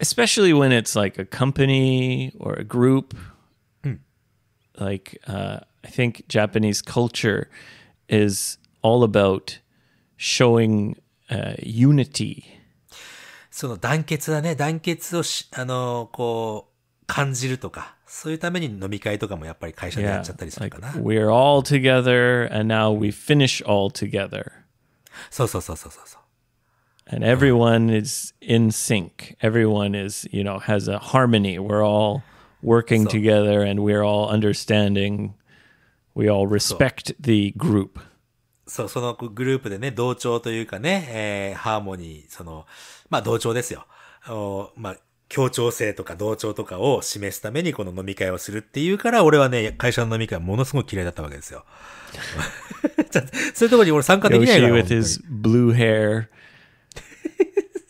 especially when it's like a company or a group, mm. like uh, I think Japanese culture is all about showing uh, unity. その団結だね。団結をし、あの、こう、感じるとか、そういうために飲み会とかもやっぱり会社でやっちゃったりするかな。Yeah, like, we're all together and now we finish all together. そうそうそうそうそう。and everyone is in sync. Everyone is, you know, has a harmony. We're all working so, together and we're all understanding. We all respect the group. そう、そのグループでね、同調というかね、えー、ハーモニー、その、まあ同調ですよ。おまあ、協調性とか同調とかを示すためにこの飲み会をするっていうから、俺はね、会社の飲み会ものすごく嫌いだったわけですよ。そういうところに俺参加できないから。Yoshi his blue hair.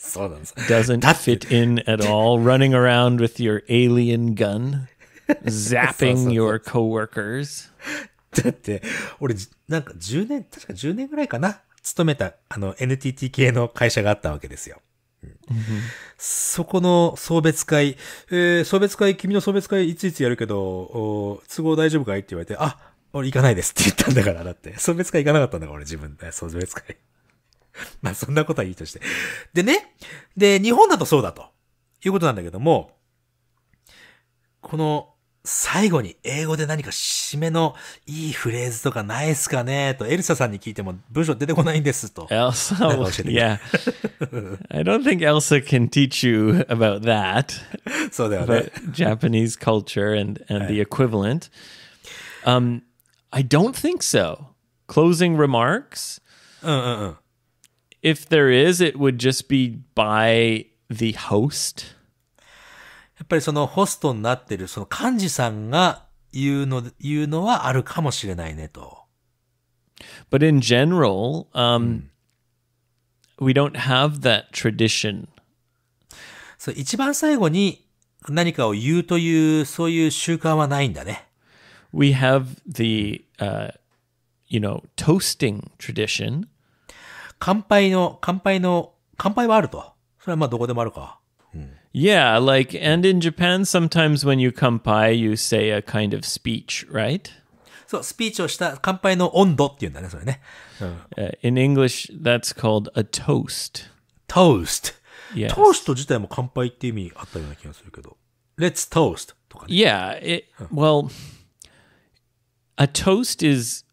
そうなんです。doesn't fit in at all. Running around with your alien gun, zapping your coworkers. だって、俺、なんか10年、確か10年ぐらいかな、勤めた、あの、NTT 系の会社があったわけですよ。そこの送別会、えー、送別会、君の送別会いついつやるけど、お都合大丈夫かいって言われて、あ、俺行かないですって言ったんだから、だって。送別会行かなかったんだから、俺自分で、送別会。まあそんなことはいいとして。でね、で、日本だとそうだと。いうことなんだけども、この最後に英語で何か締めのいいフレーズとかないですかねとエルサさんに聞いても文章出てこないんですと。エルサは教えてくれ I don't think Elsa can teach you about that. そうだよね。Japanese culture and, and the equivalent.、I don't think so. Closing remarks? うんうんうん。if there is, it would just be by the host. やっぱりそのホストになってるその幹事さんが言うの、言うのはあるかもしれないねと。But in general, um, don't have that tradition. そう、一番最後に何かを言うという、そういう習慣はないんだね。We have the, uh, you know, toasting tradition. 乾杯の、乾杯の、乾杯はあると。それはまあどこでもあるか。Yeah, like, and in Japan, sometimes when you kanpai, you say a kind of speech, right? So, speech そう、スピーチをした、乾杯の温度っていうんだね、それね。In English, that's called a toast. Toast. Yes. トースト自体も乾杯って意味あったような気がするけど。Let's toast Yeah. it, well, a toast is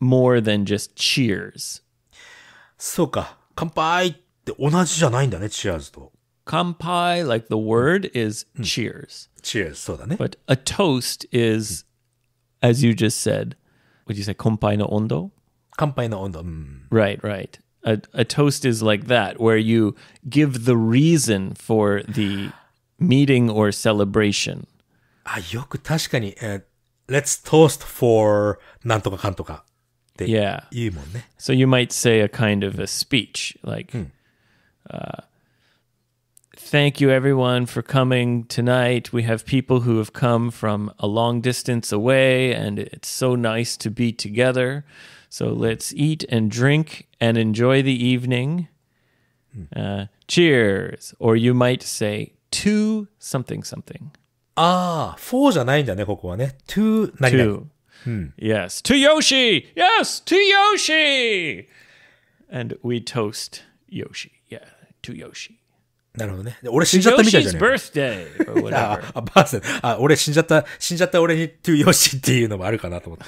more than just cheers. そうか。乾杯って同じじゃないんだね、チェアーズと。Kampai, like the word, is cheers. Cheers, そうだね。But a toast is, as you just said, would you say kompai no ondo? Kampai no ondo. Right, right. A, a toast is like that, where you give the reason for the meeting or celebration. あ、よく確かに、uh, Let's toast for なんとかかんとか。yeah. So you might say a kind of a speech like、うん hmm. uh, Thank you everyone for coming tonight. We have people who have come from a long distance away, and it's so nice to be together. So let's eat and drink and enjoy the evening. Hmm. Uh, cheers. Or you might say to something something. Ah, four じゃないんだね、ここはね。to 何々。Hmm. Yes. To Yoshi! Yes! To Yoshi! And we toast Yoshi. Yeah, to Yoshi. なるほどね。俺死んじゃったみたいじゃない ?Yoshi's birthday! あ、あ、バースあ、俺死んじゃった、死んじゃった俺に to Yoshi っていうのもあるかなと思って。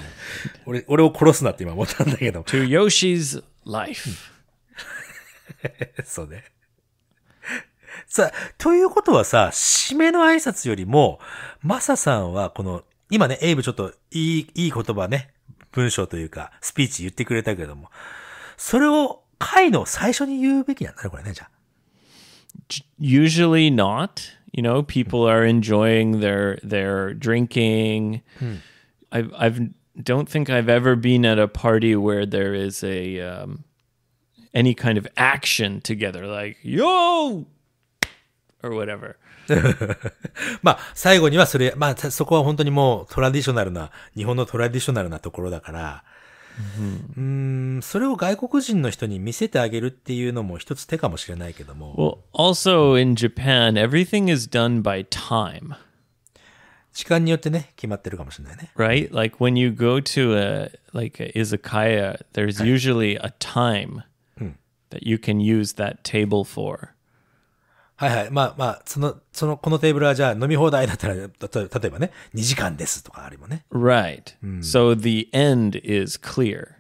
俺、俺を殺すなって今思ったんだけど。to Yoshi's life. そうね。さあ、ということはさ、締めの挨拶よりも、マサさんはこの今ね、エイブちょっといい、いい言葉ね、文章というか、スピーチ言ってくれたけども、それを回の最初に言うべきなんだね、これね、じゃあ。Usually not. You know, people are enjoying their their drinking. I've I've don't think I've ever been at a party where there is a um, any kind of action together, like yo or whatever. まあ、最後にはそれ、まあ、そこは本当にもうトラディショナルな、日本のトラディショナルなところだから、うん、うんそれを外国人の人に見せてあげるっていうのも一つ手かもしれないけども。Well, also in Japan, everything is done by time. 時間によってね、決まってるかもしれないね。Right? Like when you go to a, like a izakaya, there's usually a time that you can use that table for. はいはい。まあまあ、その、その、このテーブルはじゃあ飲み放題だったら、例えばね、2時間ですとかあれもね。Right.、うん、so the end is clear.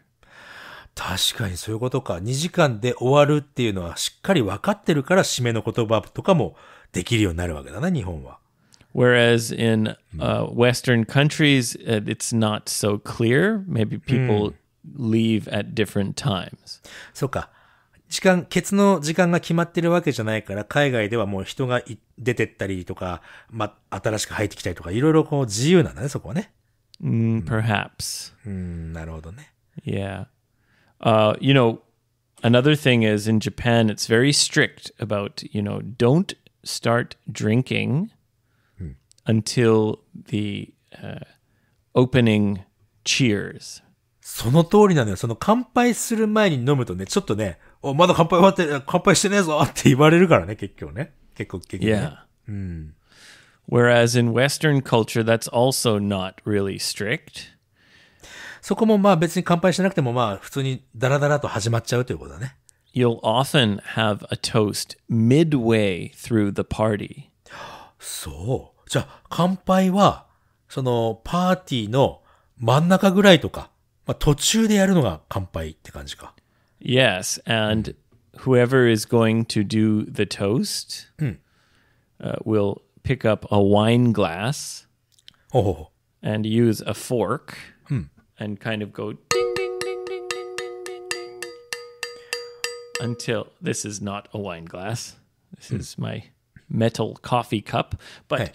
確かにそういうことか。2時間で終わるっていうのはしっかり分かってるから、締めの言葉とかもできるようになるわけだな、日本は。Whereas in、uh, Western countries, it's not so clear. Maybe people、leave at different times. そうか。時間、ケツの時間が決まってるわけじゃないから、海外ではもう人が出てったりとか、ま新しく入ってきたりとか、いろいろこう自由なんだね、そこはね。Mm, perhaps. Mm, なるほどね。Yeah. Uh, you know, another thing is in Japan, it's very strict about, you know, don't start drinking until the uh, opening cheers. その通りなのよ。その乾杯する前に飲むとね、ちょっとね、お、まだ乾杯終わって、乾杯してねえぞって言われるからね、結局ね。結構、結局ね。Yeah. うん。Whereas in Western culture, that's also not really strict. そこもまあ別に乾杯しなくてもまあ普通にダラダラと始まっちゃうということだね。You'll often have a toast midway through the party. そう。じゃあ乾杯はそのパーティーの真ん中ぐらいとか、まあ、途中でやるのが乾杯って感じか。Yes, and whoever is going to do the toast mm. uh, will pick up a wine glass. Oh. And use a fork and kind of go ding, ding, ding, ding, ding, ding, ding, until this is not a wine glass. This is my metal coffee cup. But, hey.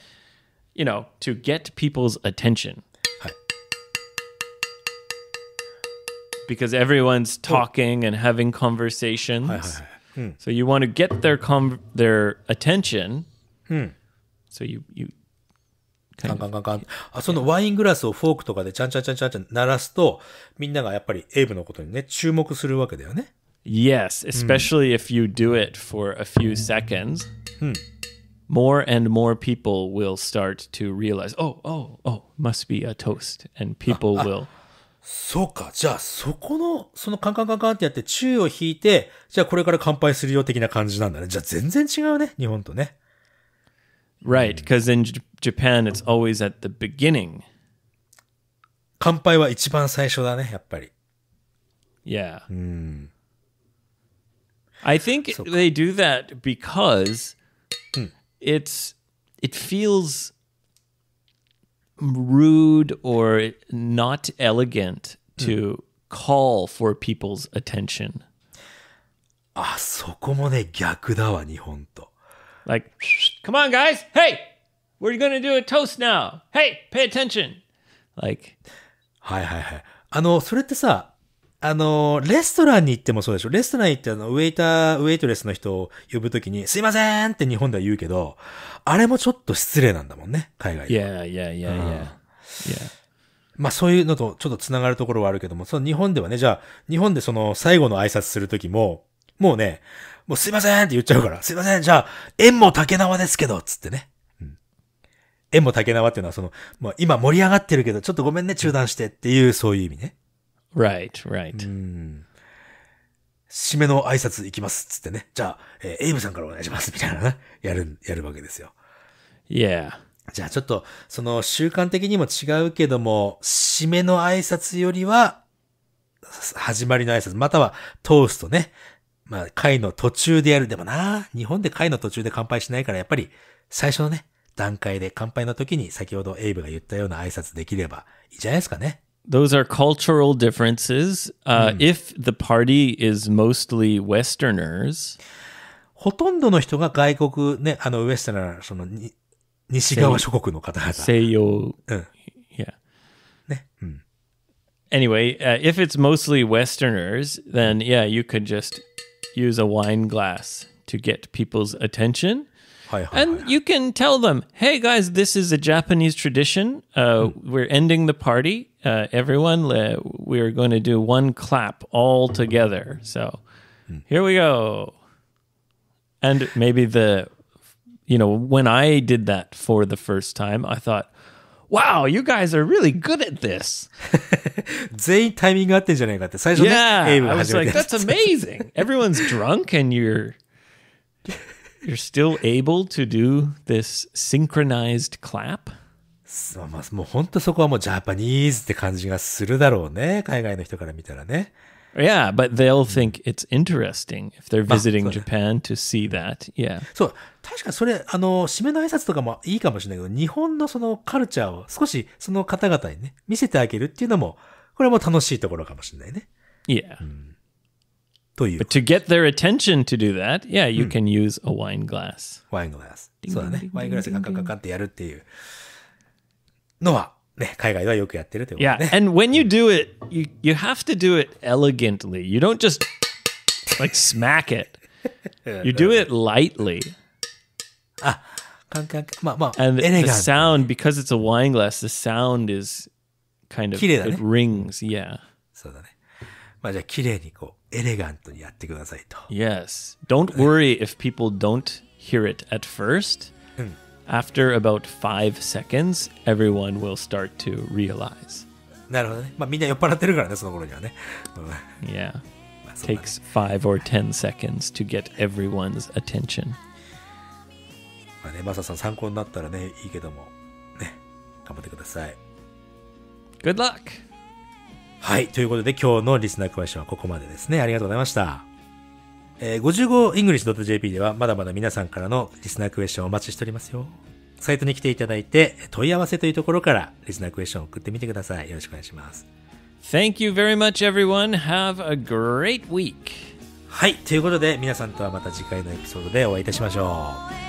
you know, to get people's attention. because everyone's talking and having conversations. Hmm. So you want to get their com- their attention. Hmm. So you you カンカンカンカン。あ、そのワイングラスをフォークとかでちゃんちゃんちゃんちゃんちゃん鳴らすと、みんながやっぱりエイブのことにね、注目するわけだよね。Yes, ah, hmm. especially if you do it for a few seconds. More and more people will start to realize, oh, oh, oh, must be a toast. And people will. そうか。じゃあ、そこの、そのカンカンカンカンってやって、宙を引いて、じゃあこれから乾杯するよ的な感じなんだね。じゃあ全然違うね、日本とね。Right, because in Japan it's always at the beginning. 乾杯は一番最初だね、やっぱり。Yeah. I think they do that because it's, it feels rude or not elegant hmm. to call for people's attention. so. Ah, come on, guys! Hey! We're gonna do a toast now! Hey! Pay attention! Like, はいはいはい。あの、それってさ、あの、レストランに行ってもそうでしょレストラン行ってあの、ウェイター、ウェイトレスの人を呼ぶときに、すいませんって日本では言うけど、あれもちょっと失礼なんだもんね、海外で。いやいやいやいや。まあそういうのとちょっと繋がるところはあるけども、その日本ではね、じゃあ、日本でその最後の挨拶するときも、もうね、もうすいませんって言っちゃうから、すいません、じゃあ、縁も竹縄ですけど、つってね。縁も竹縄っていうのはその、まあ、今盛り上がってるけど、ちょっとごめんね、中断してっていう、そういう意味ね。Right, right. 締めの挨拶行きますっつってね。じゃあ、えー、エイブさんからお願いしますみたいなね。やる、やるわけですよ。Yeah. じゃあちょっと、その習慣的にも違うけども、締めの挨拶よりは、始まりの挨拶、または通すとね。まあ、会の途中でやる。でもな、日本で会の途中で乾杯しないから、やっぱり最初のね、段階で乾杯の時に先ほどエイブが言ったような挨拶できればいいじゃないですかね。those are cultural differences. Uh, うん、if hmm. the party is mostly Westerners, ほとんどの人が外国、ね、あの、ウェスタナー、その、に西側諸国の方々。西洋。うん。Yeah. ね。うん。Anyway,、uh, if it's mostly Westerners, then yeah, you could just use a wine glass to get people's attention. Hi, hi, and hi, you can tell them, hey guys, this is a Japanese tradition. Uh, mm. We're ending the party. Uh, everyone, we're going to do one clap all together. So mm. here we go. And maybe the, you know, when I did that for the first time, I thought, wow, you guys are really good at this. Yeah, I was like, that's amazing. Everyone's drunk and you're You're still able to do this synchronized clap? そうまあ、もう本当そこはもうジャパニーズって感じがするだろうね。海外の人から見たらね。Yeah, but they'll think it's interesting if they're visiting Japan to see that. Yeah. そう。確かにそれ、あの、締めの挨拶とかもいいかもしれないけど、日本のそのカルチャーを少しその方々にね、見せてあげるっていうのも、これも楽しいところかもしれないね。Yeah.、うんという。But to get their attention to do that, yeah, you can use a wine glass. ワイングラス。そうだね。ワイングラスガンガンガンガンってやるっていうのは、ね、海外ではよくやってるということね。Yeah, and when you do it, you, you have to do it elegantly. You don't just like smack it. You do it lightly. あ、カンカンカン。まあまあ、And エレ the sound, because it's a wine glass, the sound is kind of, 綺麗だね。it rings. Yeah. そうだね。まあじゃあ、綺麗にこう、エレガントにやってくださいと。Yes. Don't worry if people don't hear it at first. Hmm. After about five seconds, everyone will start to realize. なるほどね。まあみんな酔っ払ってるからね、その頃にはね。yeah. Takes five or ten seconds to get everyone's attention. まあね、マサさん参考になったらね、いいけども、ね、頑張ってください。Good luck! はい。ということで、今日のリスナークエョンはここまでですね。ありがとうございました。えー、55english.jp では、まだまだ皆さんからのリスナークエスチョンをお待ちしておりますよ。サイトに来ていただいて、問い合わせというところからリスナークエスチョンを送ってみてください。よろしくお願いします。Thank you very much, everyone. Have a great week. はい。ということで、皆さんとはまた次回のエピソードでお会いいたしましょう。